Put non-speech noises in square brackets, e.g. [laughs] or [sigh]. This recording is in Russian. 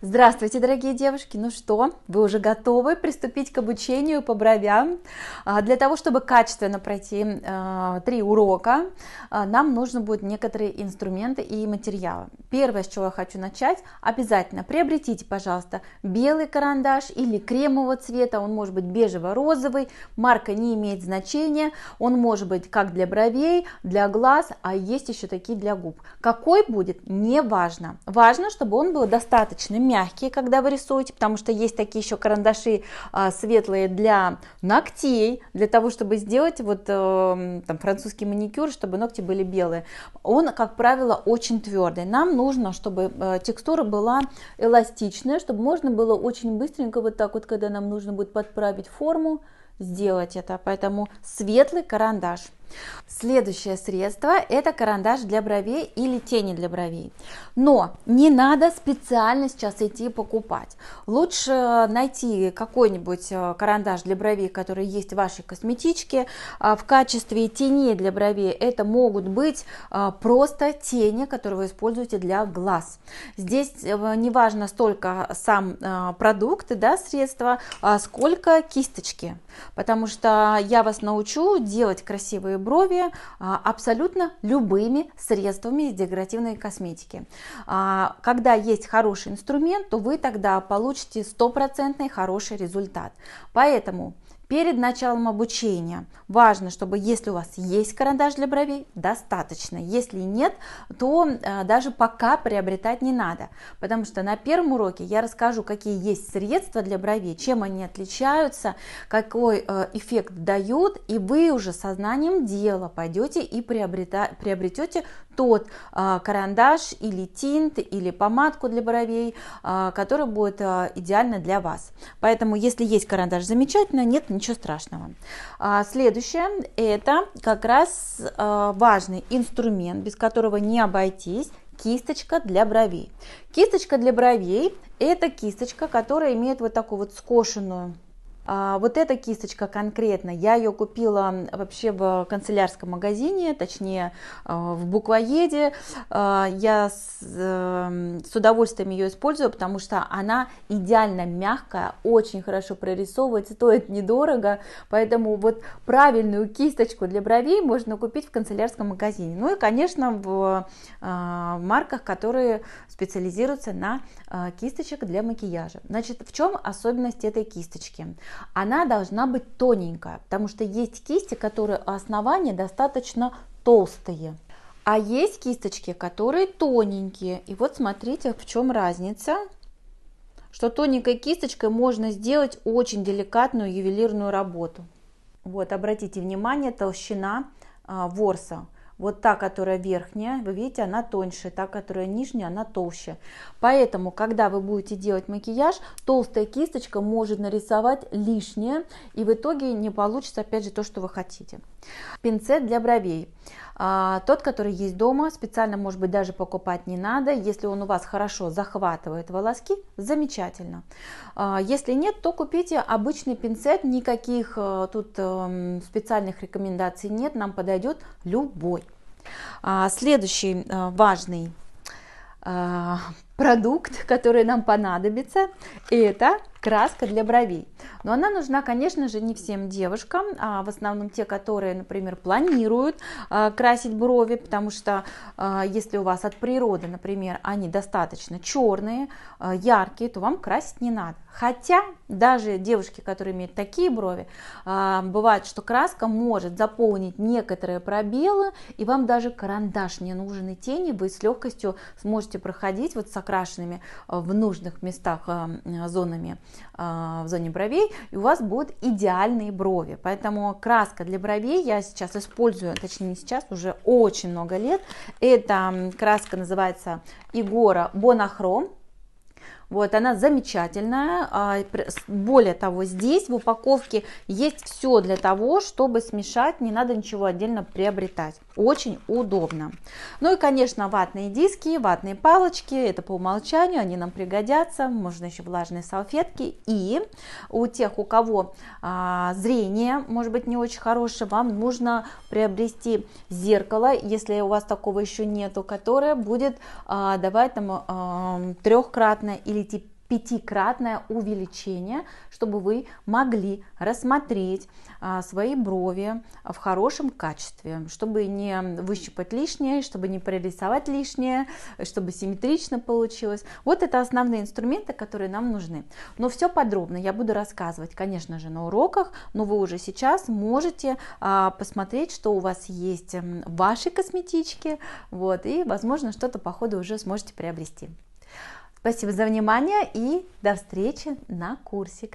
Здравствуйте, дорогие девушки! Ну что, вы уже готовы приступить к обучению по бровям? А, для того, чтобы качественно пройти а, три урока, а, нам нужно будет некоторые инструменты и материалы. Первое, с чего я хочу начать, обязательно приобретите, пожалуйста, белый карандаш или кремового цвета, он может быть бежево-розовый, марка не имеет значения, он может быть как для бровей, для глаз, а есть еще такие для губ. Какой будет, не важно. Важно, чтобы он был достаточным мягкие, когда вы рисуете, потому что есть такие еще карандаши а, светлые для ногтей, для того, чтобы сделать вот э, там, французский маникюр, чтобы ногти были белые. Он, как правило, очень твердый. Нам нужно, чтобы э, текстура была эластичная, чтобы можно было очень быстренько вот так вот, когда нам нужно будет подправить форму, сделать это. Поэтому светлый карандаш. Следующее средство – это карандаш для бровей или тени для бровей. Но не надо специально сейчас идти покупать. Лучше найти какой-нибудь э, карандаш для бровей, который есть в вашей косметичке. А в качестве теней для бровей это могут быть э, просто тени, которые вы используете для глаз. Здесь э, не важно столько сам продукт, да, средство, а сколько кисточки. Потому что я вас научу делать красивые белые брови а, абсолютно любыми средствами из декоративной косметики. А, когда есть хороший инструмент, то вы тогда получите стопроцентный хороший результат. Поэтому Перед началом обучения важно, чтобы если у вас есть карандаш для бровей, достаточно. Если нет, то э, даже пока приобретать не надо, потому что на первом уроке я расскажу, какие есть средства для бровей, чем они отличаются, какой э, эффект дают, и вы уже сознанием дела пойдете и приобретете тот а, карандаш или тинт или помадку для бровей, а, который будет а, идеально для вас. Поэтому, если есть карандаш, замечательно, нет, ничего страшного. Следующее, это как раз важный инструмент, без которого не обойтись, кисточка для бровей. Кисточка для бровей – это кисточка, которая имеет вот такую вот скошенную а, вот эта кисточка конкретно, я ее купила вообще в канцелярском магазине, точнее а, в буквоеде. А, я с, эм, удовольствием ее использую, потому что она идеально мягкая, очень хорошо прорисовывает, стоит недорого, поэтому вот правильную кисточку для бровей можно купить в канцелярском магазине. Ну и, конечно, в марках, которые специализируются на кисточек для макияжа. Значит, в чем особенность этой кисточки? она должна быть тоненькая, потому что есть кисти, которые основания достаточно толстые. А есть кисточки, которые тоненькие. И вот смотрите, в чем разница. Что тоненькой кисточкой можно сделать очень деликатную ювелирную работу. Вот, обратите внимание, толщина а, ворса. Вот та, которая верхняя, вы видите, она тоньше, та, которая нижняя, она толще. Поэтому, когда вы будете делать макияж, толстая кисточка может нарисовать лишнее, и в итоге не получится, опять же, то, что вы хотите. Пинцет для бровей. А, тот, который есть дома, специально, может быть, даже покупать не надо. Если он у вас хорошо захватывает волоски, замечательно. А, если нет, то купите обычный пинцет, никаких э, тут эм, специальных рекомендаций нет, нам подойдет любой. А, следующий а, важный а, продукт, [laughs] который нам понадобится, это краска для бровей. Но она нужна, конечно же, не всем девушкам, а в основном те, которые, например, планируют а, красить брови, потому что а, если у вас от природы, например, они достаточно черные, а, яркие, то вам красить не надо. Хотя даже девушки, которые имеют такие брови, бывает, что краска может заполнить некоторые пробелы, и вам даже карандаш не нужен и тени, вы с легкостью сможете проходить вот с окрашенными в нужных местах зонами а, в зоне бровей, и у вас будут идеальные брови. Поэтому краска для бровей я сейчас использую, точнее не сейчас, уже очень много лет. Эта краска называется Игора Бонахром. Вот, она замечательная. А, более того, здесь в упаковке есть все для того, чтобы смешать, не надо ничего отдельно приобретать. Очень удобно. Ну и, конечно, ватные диски, ватные палочки, это по умолчанию, они нам пригодятся. Можно еще влажные салфетки. И у тех, у кого а, зрение, может быть, не очень хорошее, вам нужно приобрести зеркало, если у вас такого еще нету, которое будет а, давать там а, трехкратное или выделите пятикратное увеличение, чтобы вы могли рассмотреть а, свои брови а, в хорошем качестве, чтобы не выщипать лишнее, чтобы не прорисовать лишнее, чтобы симметрично получилось. Вот это основные инструменты, которые нам нужны. Но все подробно я буду рассказывать, конечно же, на уроках, но вы уже сейчас можете а, посмотреть, что у вас есть в вашей косметичке, вот, и, возможно, что-то по ходу уже сможете приобрести. Спасибо за внимание и до встречи на курсе.